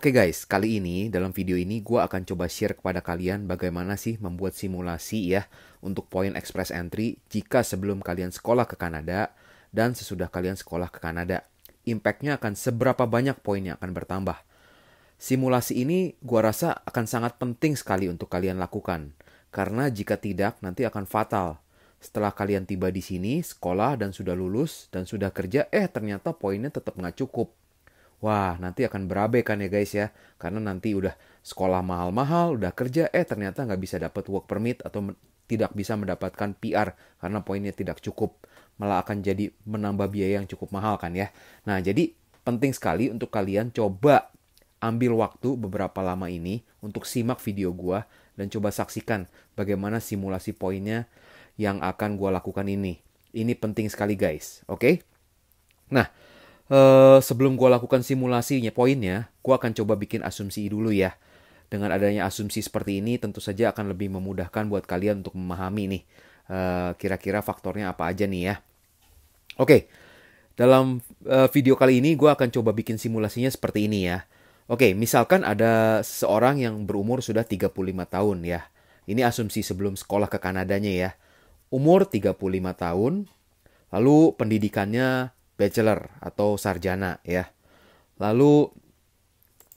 Oke okay guys, kali ini dalam video ini gue akan coba share kepada kalian bagaimana sih membuat simulasi ya untuk poin express entry jika sebelum kalian sekolah ke Kanada dan sesudah kalian sekolah ke Kanada. Impactnya akan seberapa banyak poin yang akan bertambah. Simulasi ini gue rasa akan sangat penting sekali untuk kalian lakukan. Karena jika tidak nanti akan fatal. Setelah kalian tiba di sini, sekolah dan sudah lulus dan sudah kerja, eh ternyata poinnya tetap nggak cukup Wah, nanti akan berabe kan ya guys ya. Karena nanti udah sekolah mahal-mahal, udah kerja, eh ternyata nggak bisa dapat work permit atau tidak bisa mendapatkan PR karena poinnya tidak cukup. Malah akan jadi menambah biaya yang cukup mahal kan ya. Nah, jadi penting sekali untuk kalian coba ambil waktu beberapa lama ini untuk simak video gua dan coba saksikan bagaimana simulasi poinnya yang akan gua lakukan ini. Ini penting sekali guys, oke? Okay? Nah, Eh, sebelum gue lakukan simulasinya, poinnya, gue akan coba bikin asumsi dulu ya. Dengan adanya asumsi seperti ini, tentu saja akan lebih memudahkan buat kalian untuk memahami nih, kira eh, kira-kira faktornya apa aja nih ya. Oke, okay. dalam uh, video kali ini gue akan coba bikin simulasinya seperti ini ya. Oke, okay, misalkan ada seorang yang berumur sudah 35 tahun ya. Ini asumsi sebelum sekolah ke Kanadanya ya. Umur 35 tahun, lalu pendidikannya bachelor atau sarjana ya. Lalu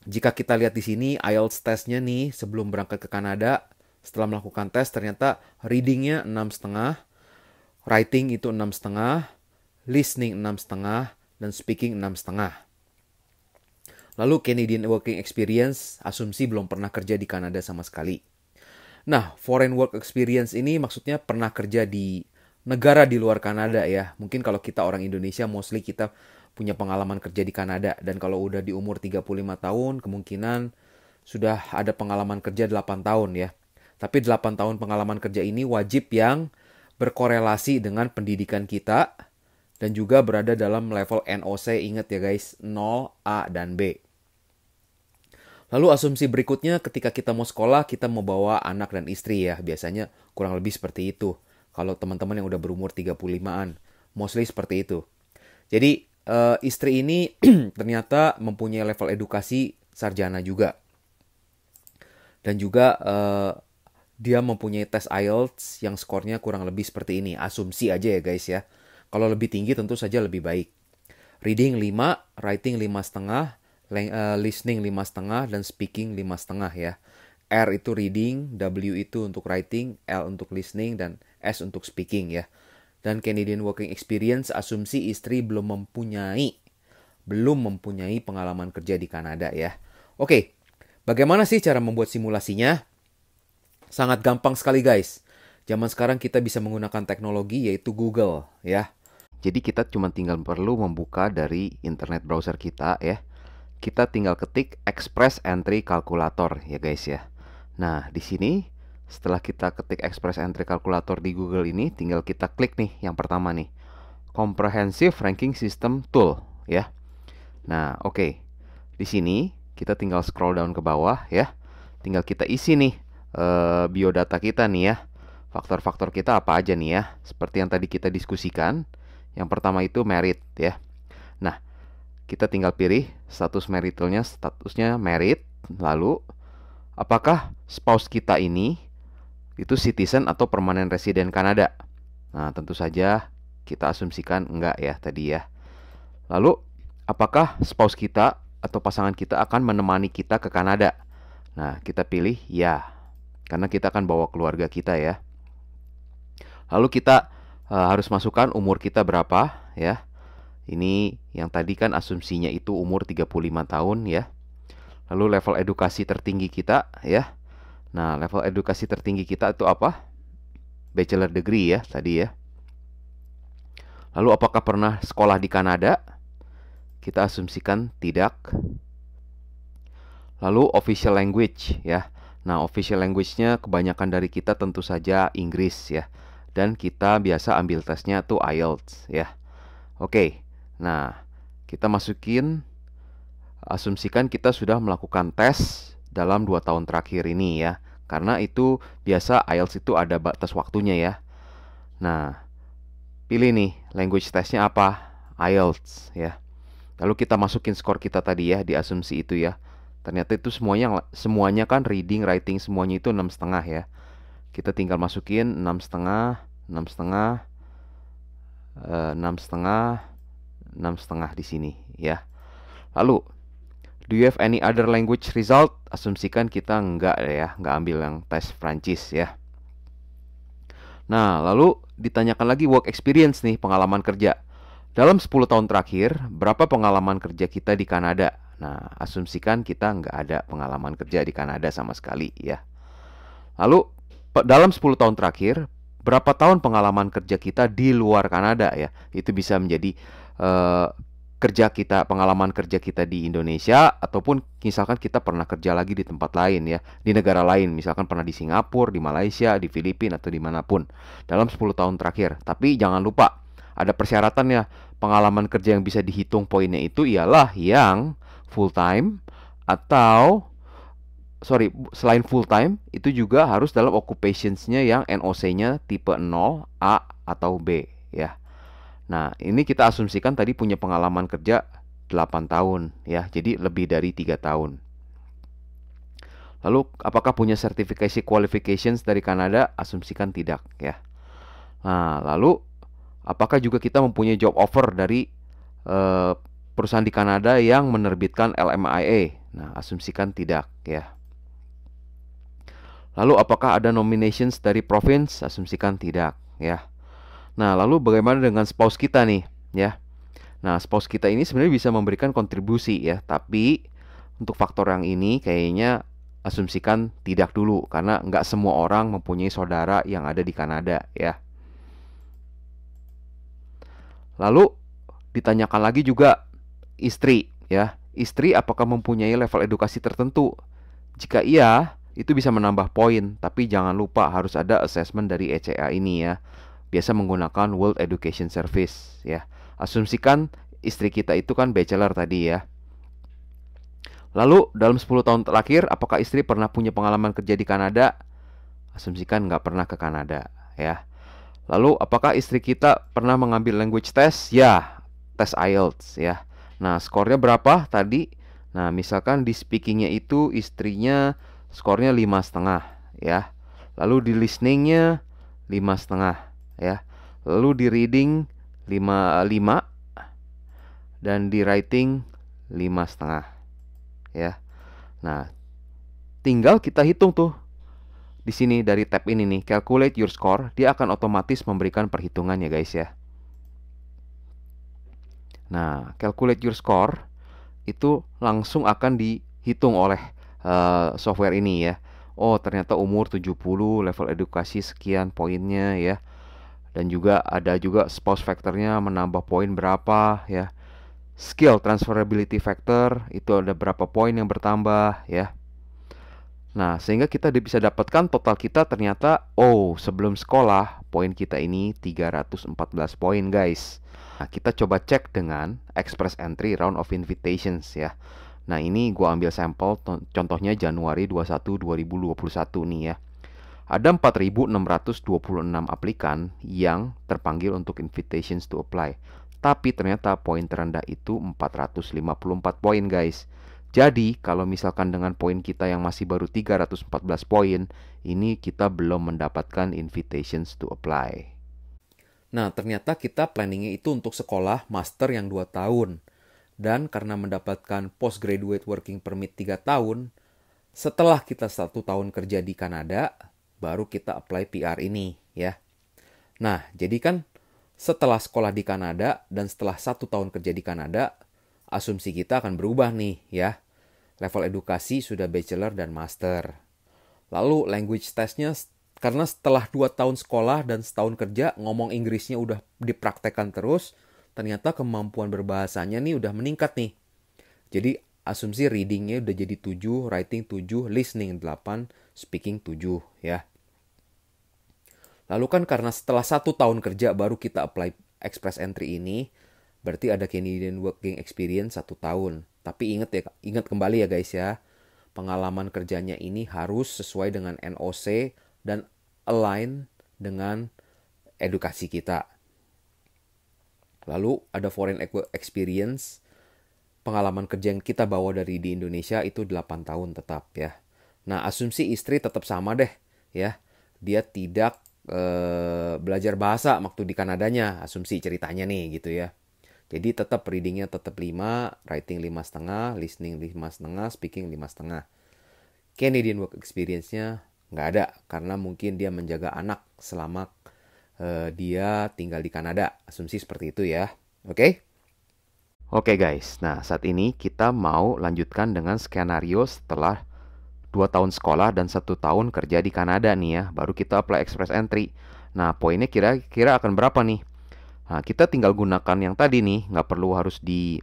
jika kita lihat di sini IELTS testnya nih sebelum berangkat ke Kanada setelah melakukan tes ternyata readingnya enam setengah, writing itu enam setengah, listening enam setengah, dan speaking enam setengah. Lalu Canadian Working Experience asumsi belum pernah kerja di Kanada sama sekali. Nah, foreign work experience ini maksudnya pernah kerja di negara di luar Kanada ya. Mungkin kalau kita orang Indonesia mostly kita punya pengalaman kerja di Kanada dan kalau udah di umur 35 tahun kemungkinan sudah ada pengalaman kerja 8 tahun ya. Tapi 8 tahun pengalaman kerja ini wajib yang berkorelasi dengan pendidikan kita dan juga berada dalam level NOC ingat ya guys 0 A dan B. Lalu asumsi berikutnya ketika kita mau sekolah kita mau bawa anak dan istri ya biasanya kurang lebih seperti itu kalau teman-teman yang udah berumur 35-an. Mostly seperti itu. Jadi uh, istri ini ternyata mempunyai level edukasi sarjana juga. Dan juga uh, dia mempunyai tes IELTS yang skornya kurang lebih seperti ini. Asumsi aja ya guys ya. Kalau lebih tinggi tentu saja lebih baik. Reading 5, writing 5 setengah, eh, listening 5 setengah, dan speaking 5 setengah ya. R itu reading, W itu untuk writing, L untuk listening, dan S untuk speaking ya. Dan Canadian Working Experience asumsi istri belum mempunyai belum mempunyai pengalaman kerja di Kanada ya. Oke, bagaimana sih cara membuat simulasinya? Sangat gampang sekali guys. Zaman sekarang kita bisa menggunakan teknologi yaitu Google ya. Jadi kita cuma tinggal perlu membuka dari internet browser kita ya. Kita tinggal ketik Express Entry Calculator ya guys ya. Nah, di sini setelah kita ketik Express Entry Calculator di Google ini, tinggal kita klik nih yang pertama nih. Comprehensive Ranking System Tool ya. Nah, oke. Okay. Di sini kita tinggal scroll down ke bawah ya. Tinggal kita isi nih uh, biodata kita nih ya. Faktor-faktor kita apa aja nih ya? Seperti yang tadi kita diskusikan. Yang pertama itu merit ya. Nah, kita tinggal pilih status maritalnya, statusnya merit, lalu apakah spouse kita ini itu citizen atau permanent resident Kanada. Nah, tentu saja kita asumsikan enggak ya tadi ya. Lalu, apakah spouse kita atau pasangan kita akan menemani kita ke Kanada? Nah, kita pilih ya. Karena kita akan bawa keluarga kita ya. Lalu kita e, harus masukkan umur kita berapa ya. Ini yang tadi kan asumsinya itu umur 35 tahun ya. Lalu level edukasi tertinggi kita ya Nah, level edukasi tertinggi kita itu apa? Bachelor degree ya tadi ya. Lalu apakah pernah sekolah di Kanada? Kita asumsikan tidak. Lalu official language ya. Nah, official language-nya kebanyakan dari kita tentu saja Inggris ya. Dan kita biasa ambil tesnya tuh IELTS ya. Oke. Nah, kita masukin asumsikan kita sudah melakukan tes dalam 2 tahun terakhir ini ya. Karena itu biasa IELTS itu ada batas waktunya ya. Nah, pilih nih language testnya apa? IELTS ya. Lalu kita masukin skor kita tadi ya di asumsi itu ya. Ternyata itu semuanya semuanya kan reading, writing semuanya itu enam setengah ya. Kita tinggal masukin enam setengah, enam setengah, eh, enam setengah, enam setengah di sini ya. Lalu Do you have any other language result? Asumsikan kita enggak ya, enggak ambil yang tes Prancis ya. Nah, lalu ditanyakan lagi work experience nih, pengalaman kerja. Dalam 10 tahun terakhir, berapa pengalaman kerja kita di Kanada? Nah, asumsikan kita nggak ada pengalaman kerja di Kanada sama sekali ya. Lalu, dalam 10 tahun terakhir, berapa tahun pengalaman kerja kita di luar Kanada ya? Itu bisa menjadi uh, kerja kita, pengalaman kerja kita di Indonesia ataupun misalkan kita pernah kerja lagi di tempat lain ya, di negara lain, misalkan pernah di Singapura, di Malaysia, di Filipina atau dimanapun dalam 10 tahun terakhir. Tapi jangan lupa ada persyaratannya. Pengalaman kerja yang bisa dihitung poinnya itu ialah yang full time atau sorry selain full time itu juga harus dalam occupationsnya yang NOC-nya tipe 0 A atau B ya Nah, ini kita asumsikan tadi punya pengalaman kerja 8 tahun ya, jadi lebih dari tiga tahun. Lalu apakah punya sertifikasi qualifications dari Kanada? Asumsikan tidak ya. Nah, lalu apakah juga kita mempunyai job offer dari eh, perusahaan di Kanada yang menerbitkan LMIA? Nah, asumsikan tidak ya. Lalu apakah ada nominations dari province? Asumsikan tidak ya. Nah, lalu bagaimana dengan spouse kita nih, ya? Nah, spouse kita ini sebenarnya bisa memberikan kontribusi ya, tapi untuk faktor yang ini kayaknya asumsikan tidak dulu karena nggak semua orang mempunyai saudara yang ada di Kanada ya. Lalu ditanyakan lagi juga istri ya. Istri apakah mempunyai level edukasi tertentu? Jika iya, itu bisa menambah poin, tapi jangan lupa harus ada assessment dari ECA ini ya biasa menggunakan World Education Service ya. Asumsikan istri kita itu kan bachelor tadi ya. Lalu dalam 10 tahun terakhir apakah istri pernah punya pengalaman kerja di Kanada? Asumsikan nggak pernah ke Kanada ya. Lalu apakah istri kita pernah mengambil language test? Ya, tes IELTS ya. Nah, skornya berapa tadi? Nah, misalkan di speakingnya itu istrinya skornya lima setengah ya. Lalu di listeningnya lima setengah ya. Lalu di reading 5 5 dan di writing 5 setengah. Ya. Nah, tinggal kita hitung tuh di sini dari tab ini nih, calculate your score, dia akan otomatis memberikan perhitungan ya guys ya. Nah, calculate your score itu langsung akan dihitung oleh uh, software ini ya. Oh, ternyata umur 70, level edukasi sekian poinnya ya dan juga ada juga spouse factornya menambah poin berapa ya skill transferability factor itu ada berapa poin yang bertambah ya nah sehingga kita bisa dapatkan total kita ternyata oh sebelum sekolah poin kita ini 314 poin guys nah kita coba cek dengan express entry round of invitations ya nah ini gua ambil sampel contohnya Januari 21 2021 nih ya ada 4.626 aplikan yang terpanggil untuk invitations to apply. Tapi ternyata poin terendah itu 454 poin guys. Jadi kalau misalkan dengan poin kita yang masih baru 314 poin, ini kita belum mendapatkan invitations to apply. Nah, ternyata kita planningnya itu untuk sekolah master yang 2 tahun. Dan karena mendapatkan postgraduate working permit 3 tahun, setelah kita satu tahun kerja di Kanada, baru kita apply PR ini ya. Nah, jadi kan setelah sekolah di Kanada dan setelah satu tahun kerja di Kanada, asumsi kita akan berubah nih ya. Level edukasi sudah bachelor dan master. Lalu language testnya karena setelah dua tahun sekolah dan setahun kerja ngomong Inggrisnya udah dipraktekkan terus, ternyata kemampuan berbahasanya nih udah meningkat nih. Jadi asumsi readingnya udah jadi 7, writing 7, listening 8, speaking 7 ya. Lalu kan karena setelah satu tahun kerja baru kita apply express entry ini, berarti ada Canadian Working Experience satu tahun. Tapi ingat ya, ingat kembali ya guys ya, pengalaman kerjanya ini harus sesuai dengan NOC dan align dengan edukasi kita. Lalu ada foreign experience, pengalaman kerja yang kita bawa dari di Indonesia itu 8 tahun tetap ya. Nah asumsi istri tetap sama deh ya, dia tidak e, belajar bahasa waktu di Kanadanya, asumsi ceritanya nih gitu ya. Jadi tetap readingnya tetap 5, writing lima setengah, listening lima setengah, speaking lima setengah. Canadian work experience-nya nggak ada karena mungkin dia menjaga anak selama eh, dia tinggal di Kanada. Asumsi seperti itu ya. Oke? Okay? Oke okay guys, nah saat ini kita mau lanjutkan dengan skenario setelah dua tahun sekolah dan satu tahun kerja di Kanada nih ya, baru kita apply express entry. Nah, poinnya kira-kira akan berapa nih? Nah, kita tinggal gunakan yang tadi nih, nggak perlu harus di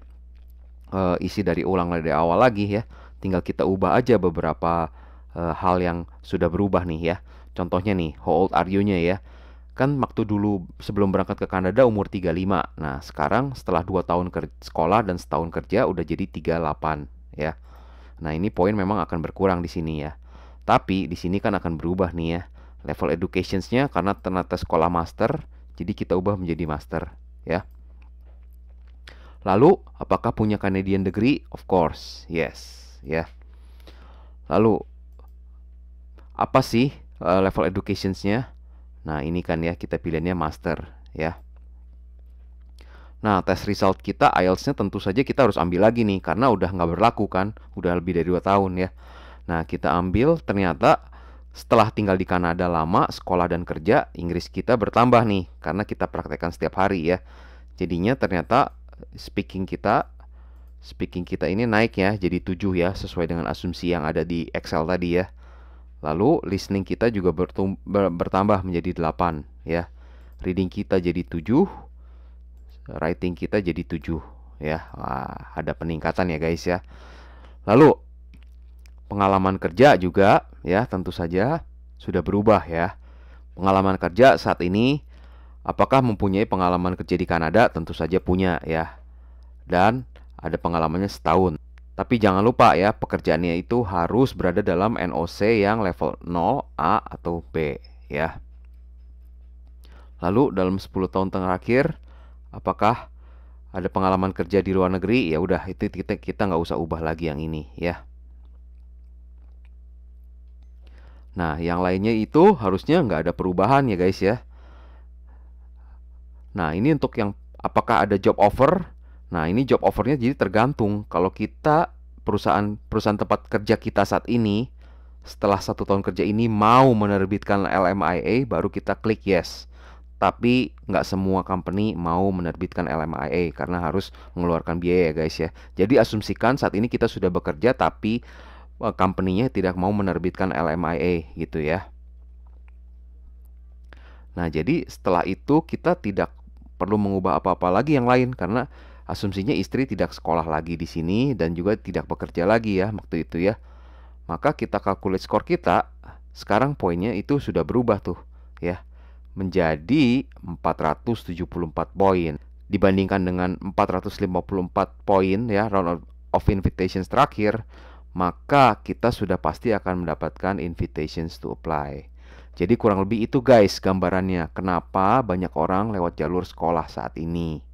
uh, isi dari ulang dari awal lagi ya. Tinggal kita ubah aja beberapa uh, hal yang sudah berubah nih ya. Contohnya nih, how old are you-nya ya. Kan waktu dulu sebelum berangkat ke Kanada umur 35. Nah, sekarang setelah 2 tahun sekolah dan setahun kerja udah jadi 38 ya. Nah, ini poin memang akan berkurang di sini ya. Tapi di sini kan akan berubah nih ya. Level educationsnya karena ternyata sekolah master, jadi kita ubah menjadi master ya. Lalu, apakah punya Canadian degree? Of course, yes, ya. Yeah. Lalu, apa sih uh, level educationsnya? Nah, ini kan ya kita pilihannya master, ya. Nah, tes result kita IELTS-nya tentu saja kita harus ambil lagi nih, karena udah nggak berlaku kan, udah lebih dari 2 tahun ya. Nah, kita ambil, ternyata setelah tinggal di Kanada lama, sekolah dan kerja, Inggris kita bertambah nih, karena kita praktekkan setiap hari ya. Jadinya ternyata speaking kita, speaking kita ini naik ya, jadi 7 ya, sesuai dengan asumsi yang ada di Excel tadi ya. Lalu listening kita juga bertambah menjadi 8 ya. Reading kita jadi 7, rating kita jadi 7 ya. Wah, ada peningkatan ya guys ya. Lalu pengalaman kerja juga ya tentu saja sudah berubah ya. Pengalaman kerja saat ini apakah mempunyai pengalaman kerja di Kanada? Tentu saja punya ya. Dan ada pengalamannya setahun. Tapi jangan lupa ya, pekerjaannya itu harus berada dalam NOC yang level 0, A atau B ya. Lalu dalam 10 tahun terakhir apakah ada pengalaman kerja di luar negeri ya udah itu kita kita nggak usah ubah lagi yang ini ya nah yang lainnya itu harusnya nggak ada perubahan ya guys ya nah ini untuk yang apakah ada job offer nah ini job offernya jadi tergantung kalau kita perusahaan perusahaan tempat kerja kita saat ini setelah satu tahun kerja ini mau menerbitkan LMIA baru kita klik yes tapi nggak semua company mau menerbitkan LMIA karena harus mengeluarkan biaya ya guys ya. Jadi asumsikan saat ini kita sudah bekerja tapi eh, company-nya tidak mau menerbitkan LMIA gitu ya. Nah, jadi setelah itu kita tidak perlu mengubah apa-apa lagi yang lain karena asumsinya istri tidak sekolah lagi di sini dan juga tidak bekerja lagi ya waktu itu ya. Maka kita kalkulasi skor kita sekarang poinnya itu sudah berubah tuh ya menjadi 474 poin dibandingkan dengan 454 poin ya round of invitations terakhir maka kita sudah pasti akan mendapatkan invitations to apply. Jadi kurang lebih itu guys gambarannya kenapa banyak orang lewat jalur sekolah saat ini.